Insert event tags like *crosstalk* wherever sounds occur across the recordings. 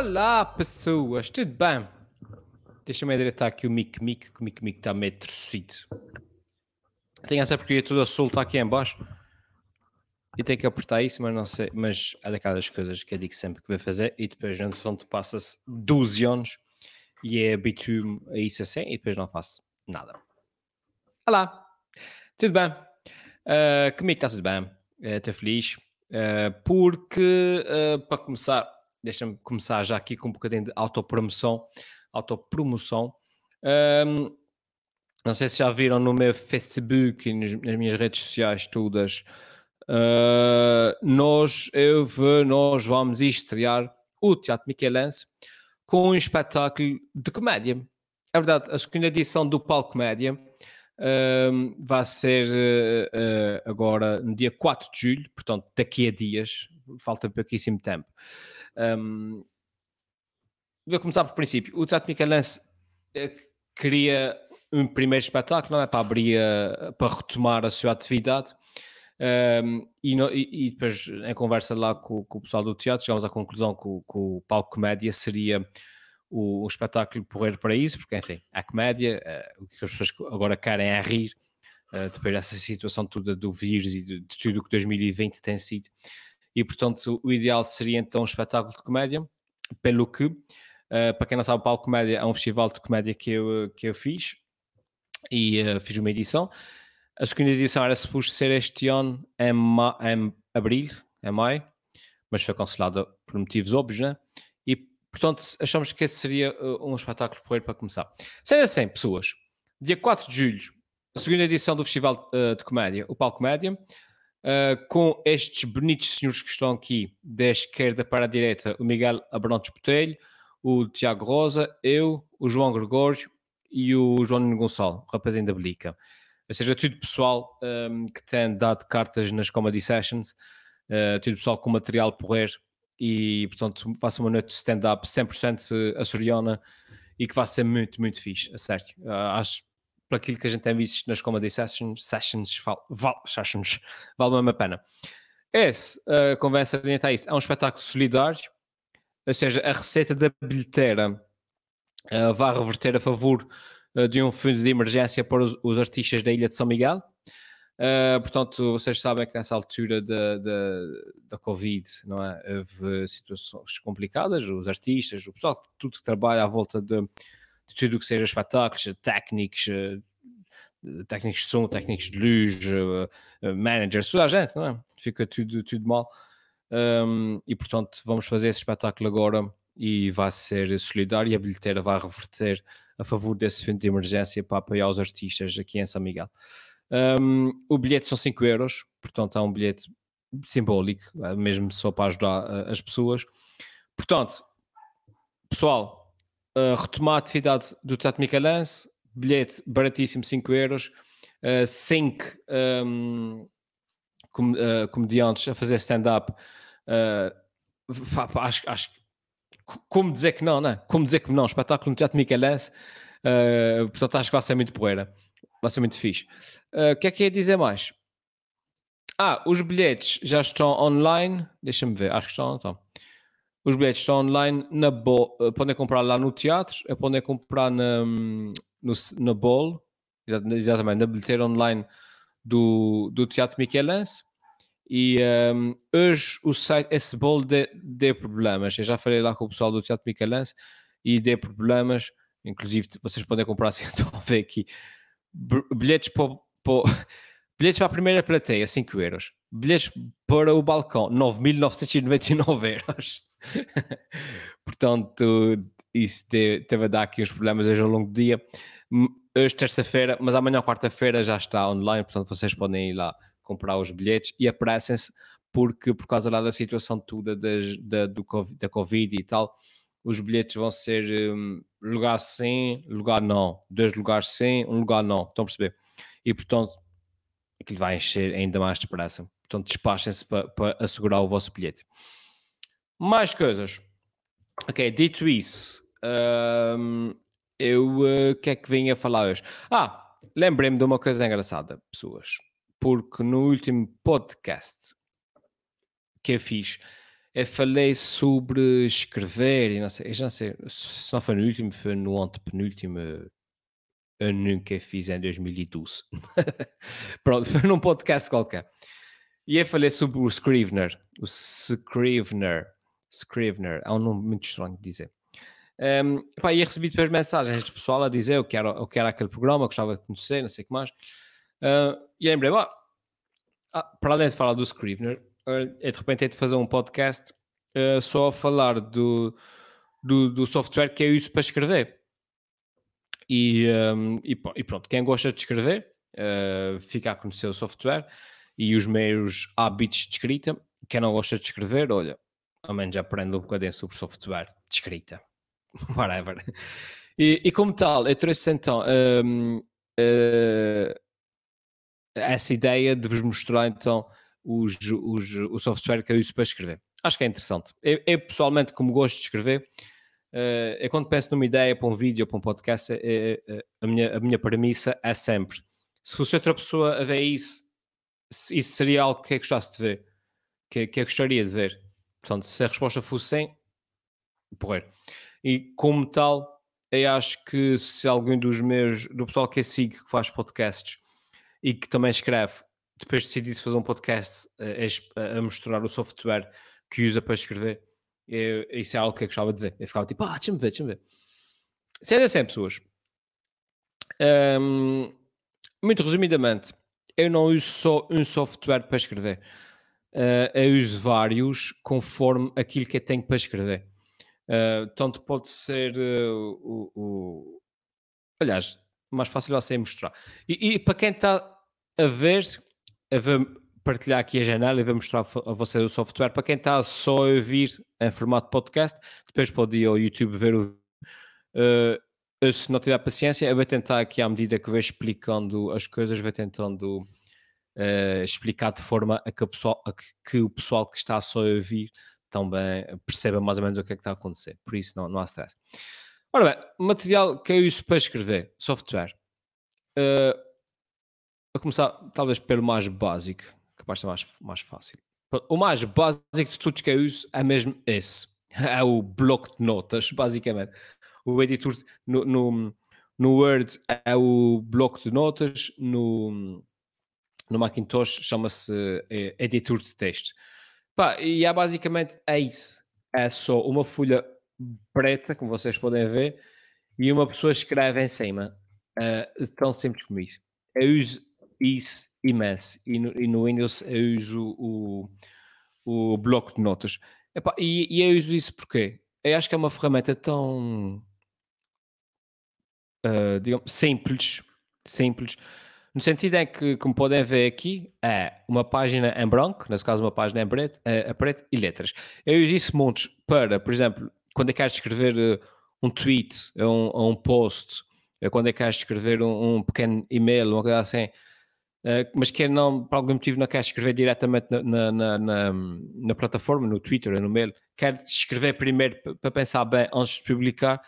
Olá, pessoas, tudo bem? Deixa-me direitar aqui o mic mic, que o mic mic está meio torcido. Tenho essa porcaria toda solta aqui em baixo. E tenho que apertar isso, mas não sei. Mas é daquelas coisas que eu digo sempre que vou fazer. E depois, entretanto, passa-se 12 anos e é bitume me a isso assim. E depois não faço nada. Olá, tudo bem? Uh, comigo está tudo bem. Estou uh, ah, feliz. Uh, porque, para começar, deixa-me começar já aqui com um bocadinho de autopromoção. Autopromoção. Um, não sei se já viram no meu Facebook e nas minhas redes sociais todas. Uh, nós, eu, nós vamos estrear o Teatro Michelense com um espetáculo de comédia. É verdade, a segunda edição do Palco Comédia uh, vai ser uh, agora no dia 4 de julho, portanto, daqui a dias, falta pouquíssimo tempo. Um, vou começar por princípio. O Teatro Michelense eh, queria um primeiro espetáculo, não é? Para abrir, a, eh, para retomar a sua atividade. Um, e, no, e, e, depois, em conversa lá com, com, o pessoal do teatro, chegamos à conclusão que o, que o palco comédia seria o, o espetáculo porreiro para isso, porque, enfim, a é comédia, uh, o que as pessoas agora querem é rir, uh, depois dessa situação toda do vírus e de, de tudo o que 2020 tem sido e portanto o ideal seria então um espetáculo de comédia, pelo que, uh, para quem não sabe, o Palco Comédia é um festival de comédia que eu, eh, que eu fiz e uh, fiz uma edição. A segunda edição era suposto ser este ano, em, ma em abril, em maio, mas foi cancelada por motivos óbvios, né? E portanto achamos que esse seria uh, um espetáculo porreiro para começar. Sendo assim, pessoas, dia 4 de julho, a segunda edição do Festival de Comédia, o Palco Comédia. Uh, com estes bonitos senhores que estão aqui, da esquerda para a direita, o Miguel Abrantes Botelho, o Tiago Rosa, eu, o João Gregório e o João Nuno Gonçalo, rapazinho da Belica. Ou seja, tudo pessoal um, ah, que tem dado cartas nas Comedy Sessions, uh, tudo pessoal com material porrer e, portanto, faça uma noite de stand-up 100% açoriana e que vai ser muito, muito fixe, a sério. Uh, acho para aquilo que a gente tem visto nas comedy sessions, sessions, val, val, sessions vale mesmo pena. Esse, a conversa orienta a é isso, é um espetáculo solidário, ou seja, a receita da bilheteira uh, vai reverter a favor uh, de um fundo de emergência para os, os artistas da Ilha de São Miguel. Uh, portanto, vocês sabem que nessa altura da, da, da Covid, não é? Houve situações complicadas, os artistas, o pessoal, tudo que trabalha à volta de, tudo o que seja espetáculos, eh, técnicos, eh, técnicos de som, técnicos de luz, eh, managers, toda a gente, não é? Fica tudo, tudo mal. Um, e portanto, vamos fazer esse espetáculo agora e vai ser solidário e a bilheteira vai reverter a favor desse fundo de emergência para apoiar os artistas aqui em São Miguel. Um, o bilhete são 5 euros, portanto, é um bilhete simbólico, é mesmo só para ajudar as pessoas. Portanto, pessoal, ah, retomar a atividade do Teatro Micalense, bilhete baratíssimo, 5 euros, uh, cinco um, com, uh, ah, comediantes a fazer stand-up, uh, acho, acho como dizer que não, né? Como dizer que não, espetáculo no Teatro Micalense, uh, portanto acho que vai ser muito poeira, vai ser muito fixe. O que é que ia dizer mais? Ah, os bilhetes já estão online, deixa-me ver, acho que estão, estão. Os bilhetes estão online na Bol. Eh, podem comprar lá no teatro, eh, podem comprar na, hum, no, na Bol, exatamente, na bilheteira online do, do Teatro Michelense. E um, hoje o site esse bolo deu problemas. Eu já falei lá com o pessoal do Teatro Michelense e deu problemas. Inclusive, vocês podem comprar assim, estão a ver aqui. Bilhetes para, para, *laughs* bilhetes para a primeira plateia, 5 euros. Bilhetes para o balcão, 9.999 euros. *laughs* Portanto, isso teve a dar aqui uns problemas hoje ao longo do dia. Hoje, terça-feira, mas amanhã, quarta-feira, já está online. Portanto, vocês podem ir lá comprar os bilhetes e apressem-se, porque por causa lá da situação toda das, da, do COVID, da Covid e tal, os bilhetes vão ser um, lugar sim, lugar não. Dois lugares sim, um lugar não. Estão a perceber? E, portanto, aquilo vai encher ainda mais depressa. Portanto, despachem-se para, para assegurar o vosso bilhete. Mais coisas. Ok, dito isso, hum, eu eh, o uh, que é que vim a falar hoje? Ah, lembrei-me de uma coisa engraçada, pessoas, porque no último podcast que eu fiz, eu falei sobre escrever e não sei, eu já não sei se não foi no último, foi no antepenúltimo ano que eu fiz em 2012. *laughs* Pronto, foi num podcast qualquer. E eu falei sobre o Scrivener, o Scrivener Scrivener. É um nome muito estranho de dizer. Um, e recebi depois mensagens de pessoal a dizer eu quero, eu quero aquele programa, gostava de conhecer, não sei o que mais. Uh, e lembrei, ah, para além de falar do Scrivener, eh, eu de repente hei de fazer um podcast uh, só a falar do, do, do, software que eu uso para escrever. E, um, e, e, pronto, quem gosta de escrever, uh, fica a conhecer o software e os meus hábitos de escrita. Quem não gosta de escrever, olha, ao menos aprendo um bocadinho sobre software de escrita, *laughs* whatever. E, e, como tal, eu trouxe então um, uh, eh, essa ideia de vos mostrar então os, os, o software que eu uso para escrever. Acho que é interessante. Eu, eu pessoalmente, como gosto de escrever, uh, eu quando penso numa ideia para um vídeo, para um podcast, é, é, a, minha, a minha premissa é sempre: se fosse outra pessoa a ver isso, isso seria algo que é eu gostasse de ver, que, que é eu gostaria de ver Portanto, se a resposta fosse 100, porreiro. E como tal, eu acho que se alguém dos meus, do pessoal que é SIG, que faz podcasts e que também escreve, depois decidisse fazer um podcast a, eh, eh, a mostrar o software que usa para escrever, eu, isso é algo que eu gostava de ver. Eu ficava tipo, ah, deixa-me ver, deixa-me ver. 100 a 100 pessoas. Um, ehm, muito resumidamente, eu não uso só um software para escrever uh, a usuários conforme aquilo que eu tenho para escrever. Uh, tanto pode ser uh, o, o, Aliás, mais fácil assim mostrar. E, e para quem está a ver, eu vou partilhar aqui a janela e vou mostrar a vocês o software. Para quem está só a ouvir em formato podcast, depois pode ir ao YouTube ver o. Uh, se não tiver paciência, eu vou tentar aqui à medida que vou explicando as coisas, vou tentando uh, explicar de forma a que, pessoal, a que, que, o pessoal que está só a ouvir também perceba mais ou menos o que é que está a acontecer. Por isso, não, não há stress. Ora bem, material que eu uso para escrever, software. Uh, a começar, talvez, pelo mais básico, capaz de ser mais, mais fácil. O mais básico de todos que eu uso é mesmo esse. *laughs* É o bloco de notas, *laughs* basicamente. O editor no, no, no Word é o bloco de notas, no, no Macintosh chama-se eh, editor de texto. Pá, e há basicamente é isso. É só uma folha preta, como vocês podem ver, e uma pessoa escreve em cima. Uh, eh, tão simples como isso. Eu uso isso imenso. E no, e no Windows eu uso o, o bloco de notas. e, e, eu uso isso porque eu acho que é uma ferramenta tão uh, digamos, simples, simples no sentido em é que, como podem ver aqui, é uma página em branco, nesse caso uma página em preto, eh, a preto e letras. Eu uso isso montes para, por exemplo, quando que queres escrever eh, um tweet ou eh, um, ou um post, ou quando que queres escrever um, um pequeno e-mail, uma coisa assim, mas que não, por algum motivo não queres escrever diretamente na, na, na, na plataforma, no Twitter ou no mail, queres escrever primeiro para pensar bem antes de publicar.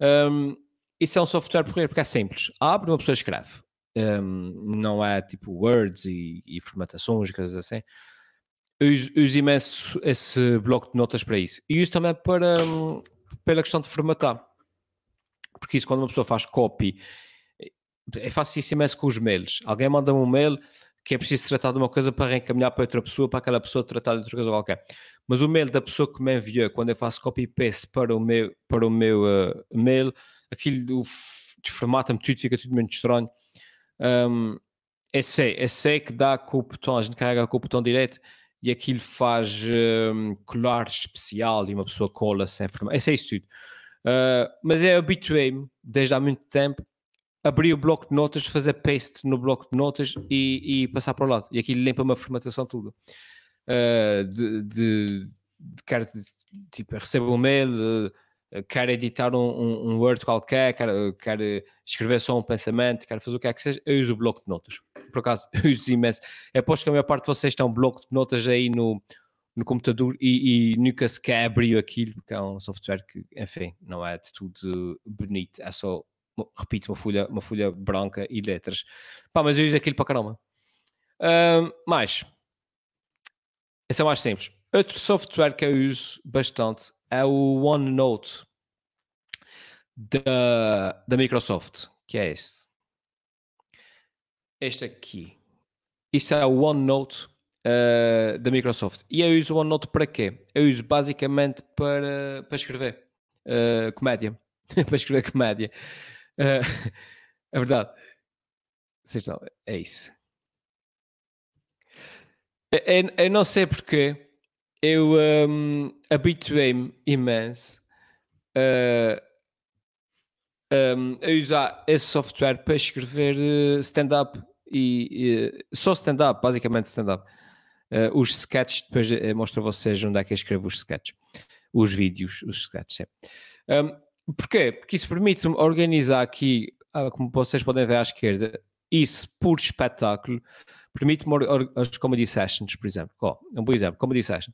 Um, ehm, isso é um software porque é simples. Abre, uma pessoa escreve um, não há tipo words e, e formatações, coisas assim. Eu uso imenso esse bloco de notas para isso. E uso também para, hum, pela questão de formatar. Porque isso, quando uma pessoa faz copy, eh, é facilíssimo isso imenso com os mails. Alguém manda um mail que é preciso tratar de uma coisa para reencaminhar para outra pessoa, para aquela pessoa tratar de outra coisa qualquer. Mas o mail da pessoa que me enviou, quando eu faço copy-paste para o meu, para o meu uh, mail, aquilo desformata-me tudo, fica tudo muito estranho. Um, esse é, esse é que dá com o botão, a gente carrega com o botão direto e aquilo faz um, colar especial e uma pessoa cola sem formato. Esse é isso tudo. Uh, mas eu é habituei-me desde há muito tempo abrir o bloco de notas, fazer paste no bloco de notas e, e passar para o lado. E aquilo limpa-me a formatação tudo. Uh, ah, de, de, de, de, tipo, recebo um mail. Uh, eh, quer editar um, um, um Word qualquer, quer, eh, quer, eh, escrever só um pensamento, quer fazer o que é que seja, eu uso o bloco de notas. Por acaso, *laughs* eu uso imenso. Aposto é que a maior parte de vocês tem um bloco de notas aí no, no computador e, e nunca sequer abriu aquilo, porque é um software que, enfim, não é de tudo bonito, é só, repito, uma folha, uma folha branca e letras. Pá, mas eu uso aquilo para caramba. Um, mais, esse é mais simples. Outro software que eu uso bastante é o OneNote da, da Microsoft, que é este. Este aqui. Isto é o OneNote uh, da Microsoft. E eu uso o OneNote para quê? Eu uso basicamente para, para escrever uh, comédia. *laughs* para escrever comédia. Uh, *laughs* é verdade. Vocês não, é isso. Eu, eu não sei porquê eu um, habituei-me imenso um, a usar esse software para escrever eh, stand-up e, e, só stand-up, basicamente stand-up. Uh, os sketches, depois eh, mostro a vocês onde é que eu escrevo os sketches, os vídeos, os sketches, sempre. Um, porquê? Porque isso permite-me organizar aqui, ah, como vocês podem ver à esquerda, isso por espetáculo permite-me as comedy sessions, por exemplo. Oh, é um bom exemplo, comedy session.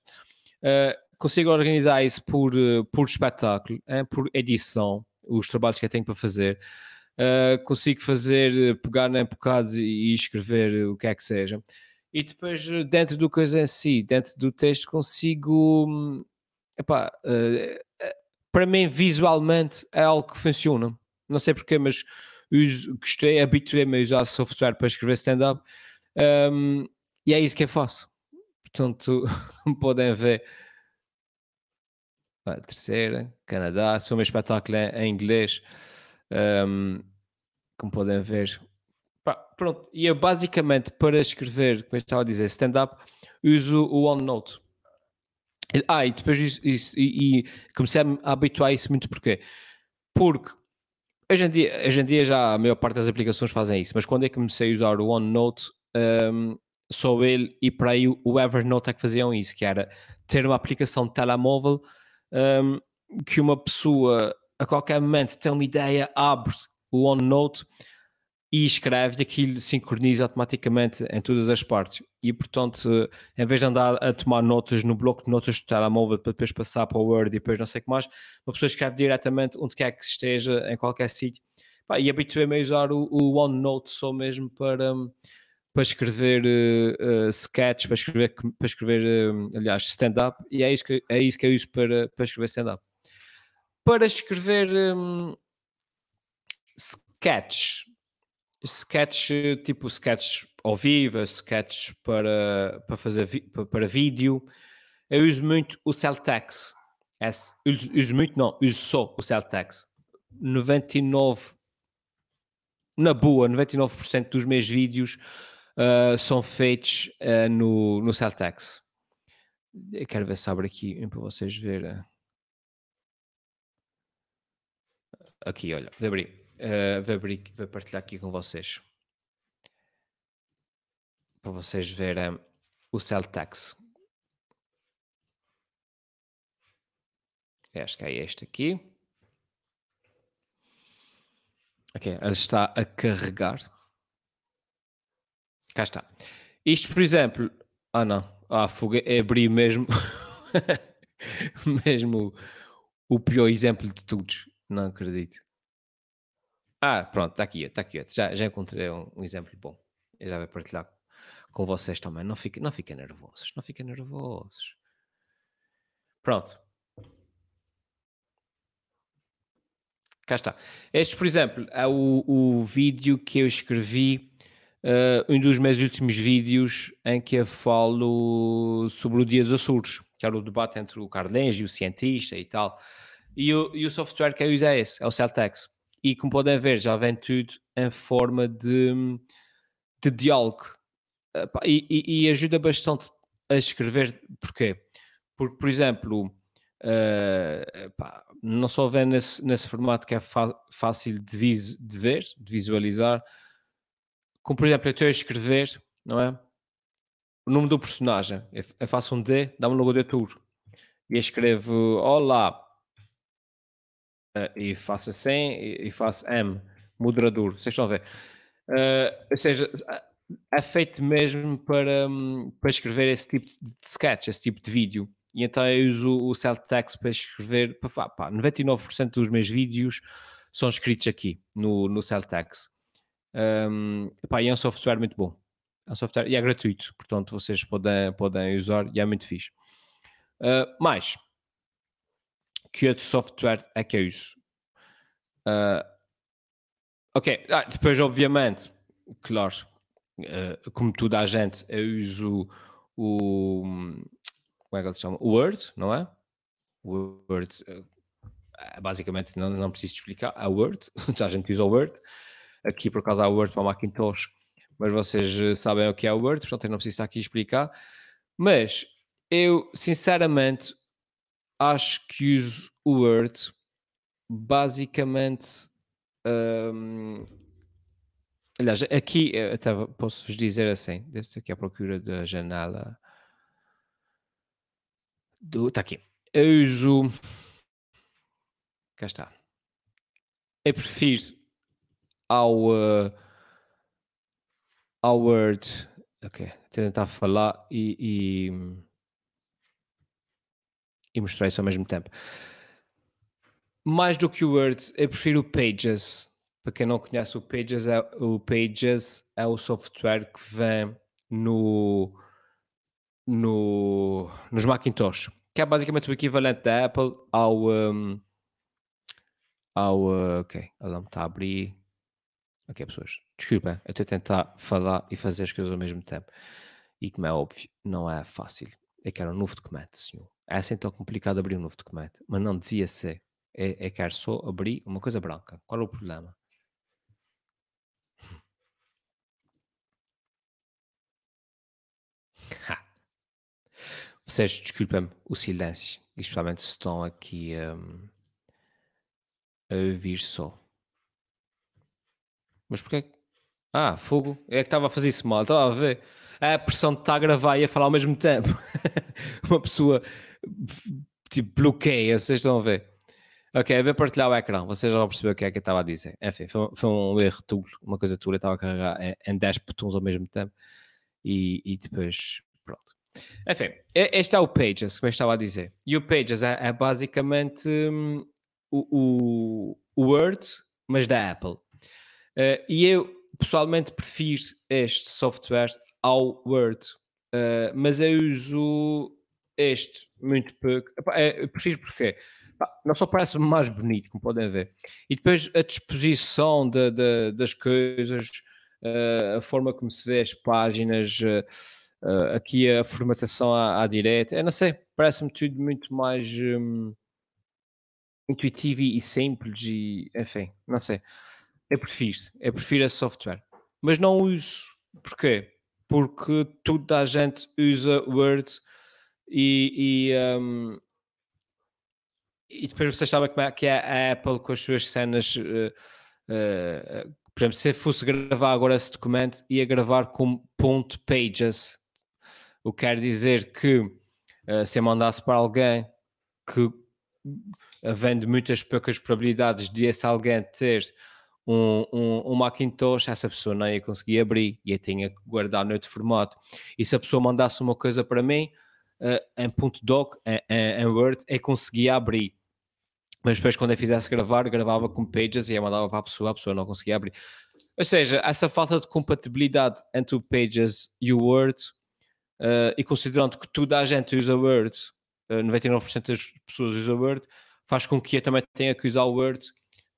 Uh, consigo organizar isso por, eh, por espetáculo, hein? por edição, os trabalhos que eu tenho para fazer. Uh, consigo fazer, pegar um bocado e, escrever o que é que seja. E depois, dentro do coisa em si, dentro do texto, consigo. Hum, epá, para mim, visualmente, é algo que funciona. Não sei porquê, mas uso, gostei, é habituei-me a usar software para escrever stand-up um, e é isso que eu faço. Portanto, *laughs* podem ver. A terceira, Canadá, sou meu espetáculo é em inglês. Um, como podem ver. Pá, pronto, e eu basicamente para escrever, como eu estava a dizer, stand-up, uso o OneNote. Ah, e depois isso, isso e, e comecei a me habituar a isso muito porque porque Hoje em, dia, hoje em dia já a maior parte das aplicações fazem isso, mas quando é que comecei a usar o OneNote, um, só ele e para aí o Evernote é que faziam isso, que era ter uma aplicação de telemóvel um, que uma pessoa a qualquer momento tem uma ideia, abre o OneNote e escreves aquilo sincroniza automaticamente em todas as partes. E portanto, em vez de andar a tomar notas no bloco de notas do telemóvel para depois passar para o Word e depois não sei o que mais, uma pessoa escreve diretamente onde quer que esteja, em qualquer sítio. E habituei-me a usar o, o, OneNote só mesmo para, para escrever uh, eh, uh, eh, sketch, para escrever, para escrever eh, aliás, stand-up, e é isso, que, é isso que eu uso para, para escrever stand-up. Para escrever um, sketch, sketch, tipo sketch ao vivo, sketch para, para fazer para, para, vídeo. Eu uso muito o Celtex. Eu uso, uso muito, não, uso só o Celtex. 99, na boa, 99% dos meus vídeos uh, são feitos uh, no, no Celtex. Eu quero ver se abre aqui para vocês verem. Aqui, olha, vou abrir uh, vou, abrir, vou partilhar aqui com vocês. Para vocês verem o Celtax. É, acho que é este aqui. Ok, ele está a carregar. Cá está. Isto, por exemplo. Ah, não. Ah, é abrir mesmo. *laughs* mesmo o pior exemplo de todos. Não acredito. Ah, pronto, está aqui, está aqui. Já, já encontrei um, um, exemplo bom. Eu já vou partilhar com vocês também. Não fiquem não fique nervosos, não fiquem nervosos. Pronto. Cá está. Este, por exemplo, é o, o vídeo que eu escrevi, uh, um dos meus últimos vídeos, em que eu falo sobre o Dia dos Açores, que era o debate entre o Carlinhos e o cientista e tal. E o, e o software que eu uso é esse, é o Celtex e como podem ver, já vem tudo em forma de, de diálogo e, e, e ajuda bastante a escrever. Porquê? Porque, por exemplo, uh, eh, pá, não só vem nesse, nesse formato que é fácil de, vis, de ver, de visualizar, como, por exemplo, eu estou a escrever, não é? O nome do personagem, eu faço um D, dá-me logo de D tour e escrevo Olá, e faça 100 e, e faça M, moderador, vocês estão a ver. Uh, ou seja, é feito mesmo para, hum, para escrever esse tipo de sketch, esse tipo de vídeo. E então eu uso o Celtex para escrever, para, 99% dos meus vídeos são escritos aqui, no, no Celtex. Um, e é um software muito bom. É um software, e é gratuito, portanto vocês podem, podem usar e é muito fixe. Uh, mais, que outro software é que eu uso? Uh, ok, ah, depois obviamente, claro, uh, como toda a gente, eu uso o, como é que ele se chama? Word, não é? Word, uh, basicamente não, não preciso explicar, a Word, *laughs* toda a gente usa o Word, aqui por causa da Word para Macintosh, mas vocês eh, sabem o que é o Word, portanto eu não preciso estar aqui a explicar, mas eu sinceramente acho que uso o Word basicamente. Um, aliás, aqui eh, posso-vos dizer assim, desde aqui à procura da janela. Do, tá aqui. Eu uso. Cá está. Eu prefiro ao. Uh, ao Word. Ok, tentar falar e... e e mostrar isso ao mesmo tempo. Mais do que o Word, eu prefiro o Pages. Para quem não conhece, o Pages é o, Pages é o software que vem no, no, nos Macintosh, que é basicamente o equivalente da Apple ao. Um, ao. Uh, ok, ela me está a abrir. Ok, pessoas, desculpa, eu estou a tentar falar e fazer as coisas ao mesmo tempo. E como é óbvio, não é fácil é que era um novo documento, senhor. Ah, é assim tão complicado abrir um novo documento. Mas não dizia ser. É, é, é que era só abrir uma coisa branca. Qual é o problema? *laughs* Vocês desculpem o silêncio, especialmente se estão aqui um, a ouvir só. Mas porquê é que ah, fogo. É que estava a fazer isso mal, estava a ver. A pressão de estar a gravar e a falar ao mesmo tempo. *laughs* Uma pessoa tipo bloqueia, vocês estão a ver. Ok, eu vou partilhar o ecrã, vocês já vão perceber o que é que eu estava a dizer. Enfim, foi, foi um erro tudo, uma coisa tula, eu estava a carregar em 10 botões ao mesmo tempo e, e depois, pronto. Enfim, este é o Pages, como eu estava a dizer. E o Pages é, é basicamente hum, o, o Word, mas da Apple. Uh, e eu pessoalmente prefiro este software ao Word, uh, mas eu uso este muito pouco. Epá, é, eu prefiro porque epá, não só parece mais bonito, como podem ver, e depois a disposição de, de, das coisas, uh, a forma como se vê as páginas, uh, aqui a formatação à, à direita, eu não sei, parece-me tudo muito mais. Um, intuitivo e simples e enfim, não sei eu é prefiro, eu prefiro esse software. Mas não uso. Porquê? Porque toda a gente usa Word e, e, um, e depois vocês sabem como é que é a Apple com as suas cenas. Uh, uh, por exemplo, se eu fosse gravar agora esse documento, ia gravar com ponto pages. O que quer dizer que uh, se eu mandasse para alguém que havendo muitas poucas probabilidades de esse alguém ter um, um, um Macintosh, essa pessoa não ia conseguir abrir, ia tinha que guardar no outro formato. E se a pessoa mandasse uma coisa para mim, uh, em ponto .doc, em, em, em Word, eu conseguia abrir. Mas depois quando eu fizesse gravar, gravava com pages e eu mandava para a pessoa, a pessoa não conseguia abrir. Ou seja, essa falta de compatibilidade entre o Pages e o Word, uh, e considerando que toda a gente usa Word, uh, eh, 99% das pessoas usam Word, faz com que eu também tenha que usar o Word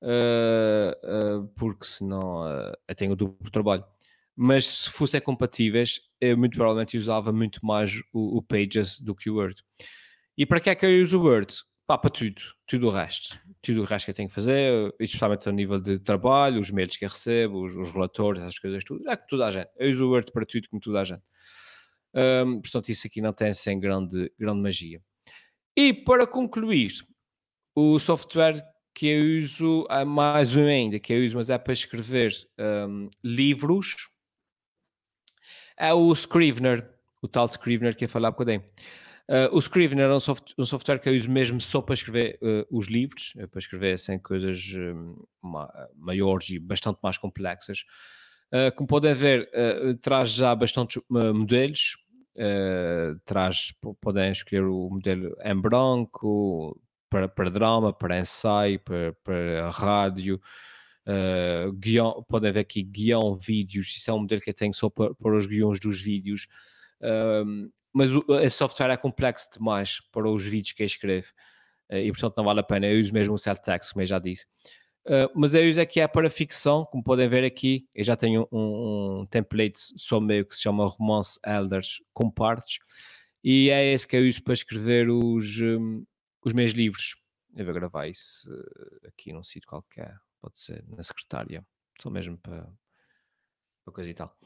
uh, uh, porque senão uh, tenho o duplo trabalho. Mas se fossem compatíveis, eu muito provavelmente usava muito mais o, o Pages do que o Word. E para que é que eu uso o Word? Pá, para tudo, tudo o resto. Tudo o resto que eu tenho que fazer, especialmente ao nível de trabalho, os mails que eu recebo, os, os relatórios, essas coisas, tudo. É com toda a gente. Eu uso o Word para tudo, como toda a gente. Um, portanto, isso aqui não tem sem assim grande, grande magia. E para concluir, o software que eu uso mais um ainda, que eu uso, mas é para escrever um, livros, é o Scrivener, o tal Scrivener que ia falar com o Uh, o Scrivener é um, soft, um, software que eu uso mesmo só para escrever uh, os livros, eh, para escrever assim, coisas um, ma maiores e bastante mais complexas. Uh, como podem ver, traz já bastantes modelos. traz, podem escolher o modelo em branco, para, para drama, para ensaio, para, para rádio. Uh, guião, podem ver aqui guião, vídeos, isso é um modelo que eu tenho só para, para os guiões dos vídeos. Ah, mas o, esse software é complexo demais para os vídeos que eu escrevo uh, e portanto não vale a pena. Eu uso mesmo o Celtex, como eu já disse. Uh, mas eu uso aqui é, é para ficção, como podem ver aqui, eu já tenho um, um template só meu que se chama Romance Elders com partes e é esse que eu uso para escrever os, os meus livros. Eu vou gravar isso eh, aqui num sítio qualquer, pode ser na secretária, só mesmo para, para coisa e tal.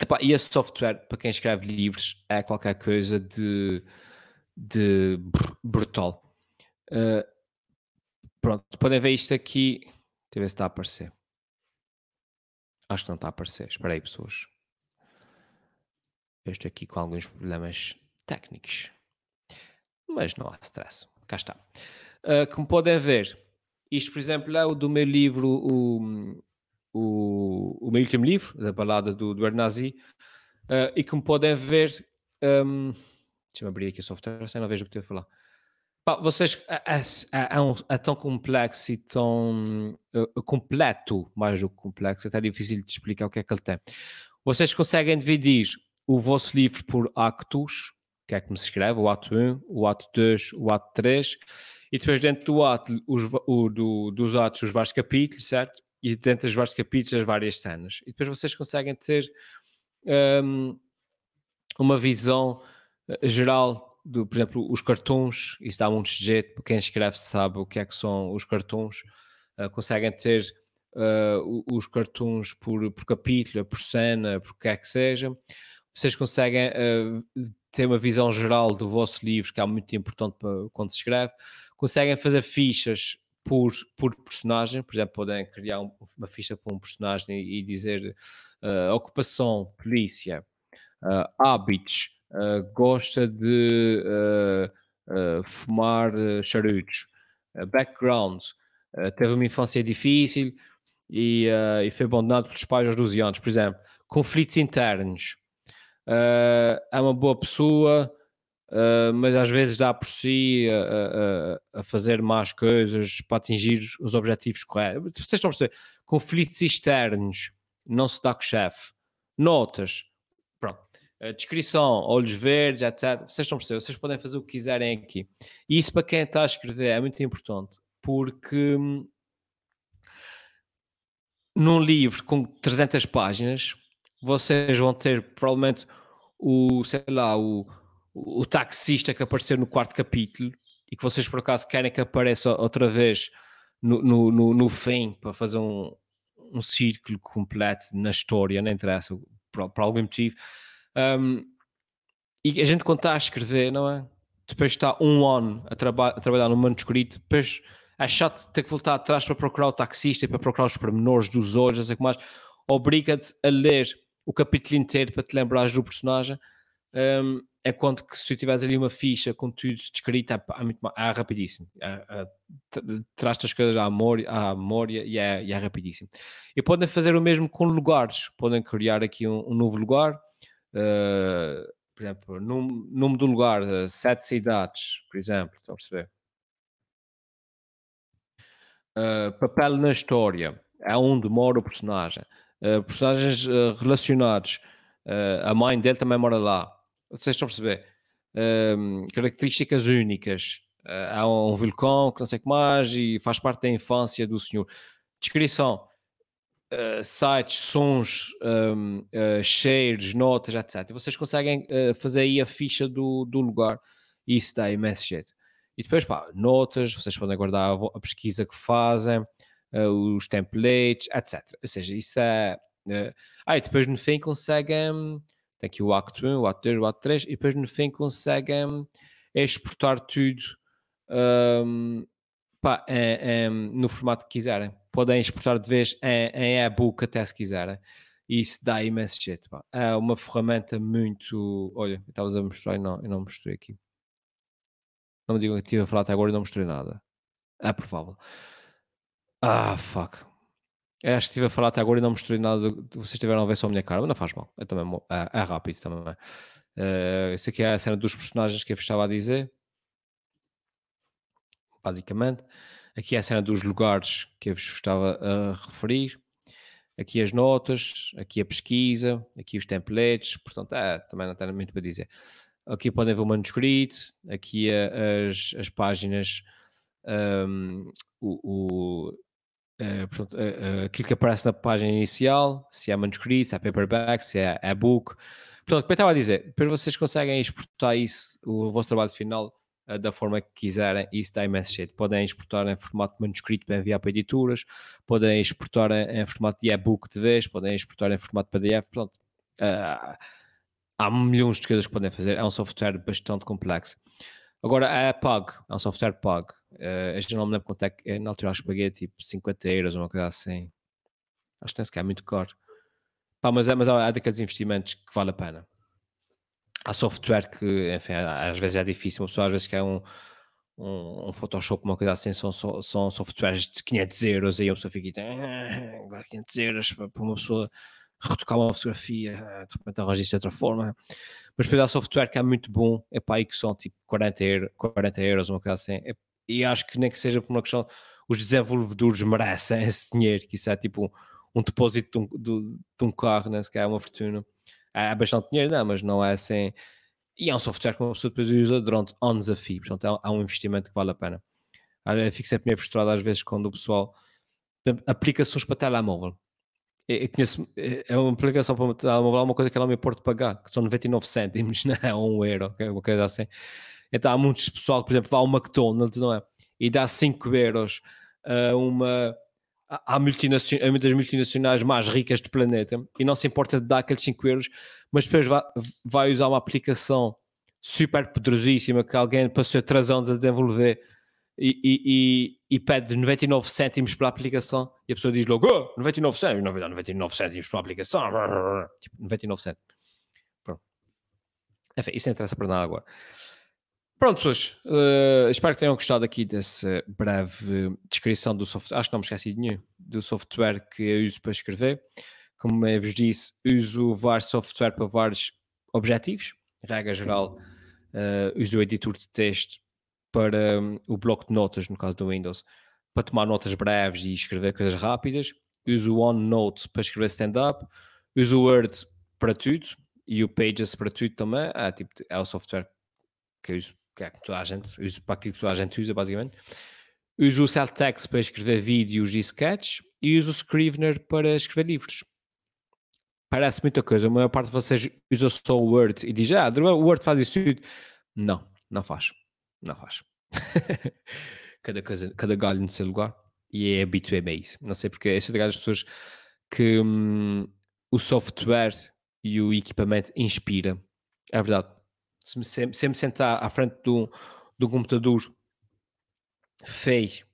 Epá, e esse software, para quem escreve livros, é qualquer coisa de, de brutal. Uh, pronto, podem ver isto aqui. Deixa eu ver se está a aparecer. Acho que não está a aparecer. Espera aí, pessoas. Eu estou aqui com alguns problemas técnicos mas não há stress. Cá está. Uh, ah, como podem ver, isto, por exemplo, é o do meu livro, o, o, o meu último livro, da balada do, do Ernazi, uh, ah, e como podem ver, um, deixa-me abrir aqui o software, não vejo o que estou a falar. vocês, é, é, é, é, um, é, tão complexo e tão eh, completo, mais do que complexo, é até difícil de explicar o que é que ele tem. Vocês conseguem dividir o vosso livro por actos, que é como se escreve, o ato 1, o ato 2, o ato 3, e depois dentro do ato, os, o, do, dos atos, os vários capítulos, certo? E dentro dos vários capítulos, as várias cenas. E depois vocês conseguem ter um, uma visão eh, geral do, por exemplo, os cartões, isso dá muito de jeito, quem escreve sabe o que é que são os cartões, uh, eh, conseguem ter uh, os cartões por, por capítulo, por cena, por que é que seja vocês conseguem uh, ter uma visão geral do vosso livro, que é muito importante para, quando se escreve, conseguem fazer fichas por, por personagem, por exemplo, podem criar um, uma ficha para um personagem e, e dizer uh, ocupação, polícia, uh, hábitos, uh, gosta de fumar charutos, background, teve uma infância difícil e, e foi abandonado pelos pais aos 12 anos, por exemplo, conflitos internos, uh, é uma boa pessoa, uh, mas às vezes dá por si a, a, a, fazer más coisas para atingir os objetivos corretos. Vocês estão a perceber? Conflitos externos, não se dá com o chefe. Notas, pronto. descrição, olhos verdes, etc. Vocês estão a perceber? Vocês podem fazer o que quiserem aqui. E isso para quem está a escrever é muito importante, porque hum, num livro com 300 páginas vocês vão ter provavelmente o, sei lá, o, o, taxista que apareceu no quarto capítulo e que vocês por acaso querem que apareça outra vez no, no, no, no fim para fazer um, um círculo completo na história, não interessa, por, por algum motivo. Um, e a gente quando está a escrever, não é? Depois está um ano a, traba a trabalhar no manuscrito, depois é chato ter que voltar atrás para procurar o taxista, e para procurar os pormenores dos olhos, não sei o que mais, obriga-te a ler o capítulo inteiro para te lembrares do personagem. Um, é quanto que se tiveres ali uma ficha com tudo descrito, é, é, muito, é rapidíssimo. É, é, Traz-te as coisas à memória, à memória e, é, e é rapidíssimo. E podem fazer o mesmo com lugares. Podem criar aqui um, um novo lugar. Uh, por exemplo, nome, nome do lugar, uh, sete cidades, por exemplo. Estão a perceber? Uh, papel na história. É onde mora o personagem. Eh, personagens uh, relacionados. Uh, a mãe dele também mora lá. Vocês estão a perceber? Um, ehm, características únicas. Uh, há um vulcão que não sei o que mais e faz parte da infância do senhor. Descrição: uh, sites, sons, um, ehm, uh, cheiros, notas, etc. Vocês conseguem fazer aí a ficha do, do lugar e isso dá imenso jeito. E depois, pá, notas, vocês podem guardar a, a pesquisa que fazem eh, os templates, etc. Ou seja, isso é. Eh, ah, e depois no fim conseguem. Hum, tem aqui o Act 1, o Act 2, o Act 3, e depois no fim conseguem hum, exportar tudo um, pá, em, em, no formato que quiserem. Podem exportar de vez em, em e-book até se quiserem. E isso dá imenso jeito. Pá. É uma ferramenta muito. Olha, estavas a mostrar e não, eu não mostrei aqui. Não me digam que estive a falar até agora e não mostrei nada. É provável. Ah, fuck. Eu é, acho que estive a falar até agora e não mostrei nada. Do... Vocês tiveram a ver só a minha cara, mas não faz mal. É, também, é, é rápido também. Uh, eh, essa aqui é a cena dos personagens que eu estava a dizer. Basicamente. Aqui é a cena dos lugares que eu estava a referir. Aqui as notas, aqui a pesquisa, aqui os templates. Portanto, é, também não tenho muito para dizer. Aqui podem ver o manuscrito, aqui as, as páginas, um, ehm, o eh, portanto, uh, aquilo que aparece na página inicial, se é manuscrito, se é paperback, se é e-book. Portanto, como eu estava a dizer, depois vocês conseguem exportar isso, o vosso trabalho final, da forma que quiserem, isso dá imenso jeito. Podem exportar em formato de manuscrito para enviar para editoras, podem exportar em, em formato de e-book de vez, podem exportar em formato PDF, pronto. há milhões de coisas que podem fazer, é um software bastante complexo. Agora, a Pug. é um software Pug. Uh, eu não me lembro quanto é que. Eh, na altura acho que paguei tipo 50 euros, ou uma coisa assim. Acho que nem sequer é muito caro. Pá, mas, é, mas há, há daqueles investimentos que vale a pena. Há software que, enfim, às vezes é difícil. Uma pessoa às vezes quer um, um, um Photoshop, uma coisa assim, são, são, são softwares de 500 euros. Aí a pessoa fica ah, agora 500 euros para uma pessoa retocar uma fotografia, ah, de repente arranjar isso de outra forma. Mas depois há software que é muito bom, é pá, aí que são tipo 40, euros, 40 euros, uma coisa assim. É e acho que nem que seja por uma questão, os desenvolvedores merecem *laughs* esse dinheiro, que isso é tipo um, um depósito de um, de, de um carro, né? se calhar é uma fortuna. É, é bastante dinheiro, não, mas não é assim. E é um software que uma pessoa depois usa durante anos a fio, portanto é um é investimento que vale a pena. Eu fico sempre meio frustrado às vezes quando o pessoal. Aplicações para telemóvel. Eu conheço, é uma aplicação para telemóvel, é uma coisa que ela me importa pagar, que são 99 cêntimos, *laughs* não é? Ou um euro, qualquer é coisa assim. Então há muitos pessoal, por exemplo, vai ao McDonald's, não é? E dá 5 euros a uma. multinacion a uma das multinacionais mais ricas do planeta e não se importa de dar aqueles 5 euros, mas depois vai, vai usar uma aplicação super poderosíssima que alguém passou 3 anos a desenvolver e, e, e, e, pede 99 cêntimos pela aplicação e a pessoa diz logo oh, 99 cêntimos, na verdade 99 cêntimos pela aplicação, tipo 99 cêntimos. Pronto. Enfim, isso não interessa para nada agora. Pronto, pessoas, uh, espero que tenham gostado aqui dessa breve descrição do software. Acho que não me esqueci de nenhum, do software que eu uso para escrever. Como eu vos disse, uso vários software para vários objetivos. Regra geral, uh, uso o editor de texto para um, o bloco de notas, no caso do Windows, para tomar notas breves e escrever coisas rápidas. Uso o OneNote para escrever stand-up. Uso o Word para tudo e o Pages para tudo também. É, tipo, é o software que eu uso que é que toda a gente usa, para aquilo que toda a gente usa, basicamente. Uso o Celtex para escrever vídeos e sketches e uso o Scrivener para escrever livros. Parece muita coisa. A maior parte de vocês usa só o Word e diz, ah, o Word faz isso tudo. Não, não faz. Não faz. *laughs* cada coisa, cada galho no seu lugar. E é habituei-me a isso. Não sei porque é isso das pessoas que hum, o software e o equipamento inspira. É verdade se me, sempre sempre me sentar à frente do, do computador feio,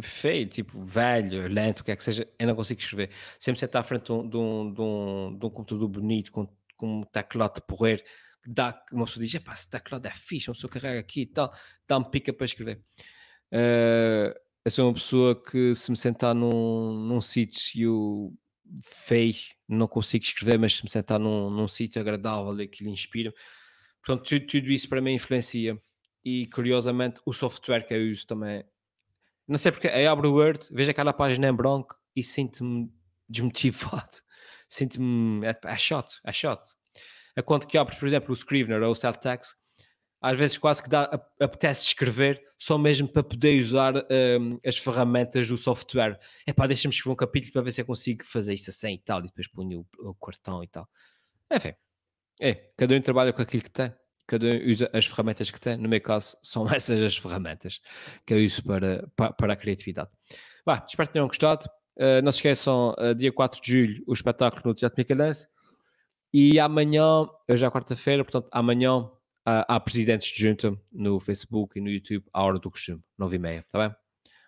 feio, tipo velho, lento, o que é que seja, eu não consigo escrever. Sempre sentar à frente de um, de um, de um, computador bonito, com, com um teclado de porrer, dá, uma pessoa diz: esse teclado é fixe, uma pessoa carrega aqui e tal, dá-me pica para escrever. Uh, eu sou uma pessoa que, se me sentar num, num sítio feio, não consigo escrever, mas se me sentar num, num sítio agradável, aquilo inspira-me Portanto, tudo, tudo isso para mim influencia. E curiosamente, o software que eu uso também. Não sei porque, eu é abro o Word, vejo aquela página em branco e sinto-me desmotivado. *laughs* Sinto-me. É, chato, é chato. É a quanto que abro, por exemplo, o Scrivener ou o Celtex, às vezes quase que dá, apetece escrever só mesmo para poder usar um, as ferramentas do software. É pá, deixa-me escrever um capítulo para ver se eu consigo fazer isso assim e tal, e depois ponho o, o cartão e tal. Enfim, é, cada um trabalha com aquilo que tem, cada um usa as ferramentas que tem. No meu caso, *laughs* são essas as ferramentas que eu uso para, para, para a criatividade. Bah, espero que tenham gostado. Uh, não se esqueçam, uh, dia 4 de julho, o espetáculo no Teatro Micalense. E amanhã, hoje é quarta-feira, portanto, amanhã uh, há presidentes de junta no Facebook e no YouTube à hora do costume, 9h30, está bem?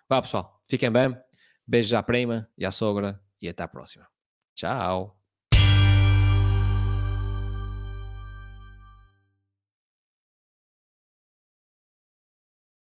Vá, pessoal, fiquem bem. beijos à prima e à sogra e até à próxima. Tchau!